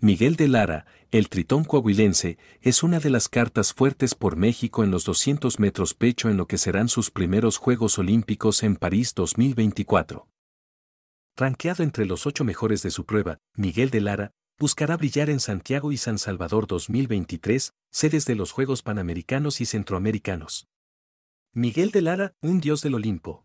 Miguel de Lara, el tritón coahuilense, es una de las cartas fuertes por México en los 200 metros pecho en lo que serán sus primeros Juegos Olímpicos en París 2024. Ranqueado entre los ocho mejores de su prueba, Miguel de Lara buscará brillar en Santiago y San Salvador 2023, sedes de los Juegos Panamericanos y Centroamericanos. Miguel de Lara, un dios del Olimpo.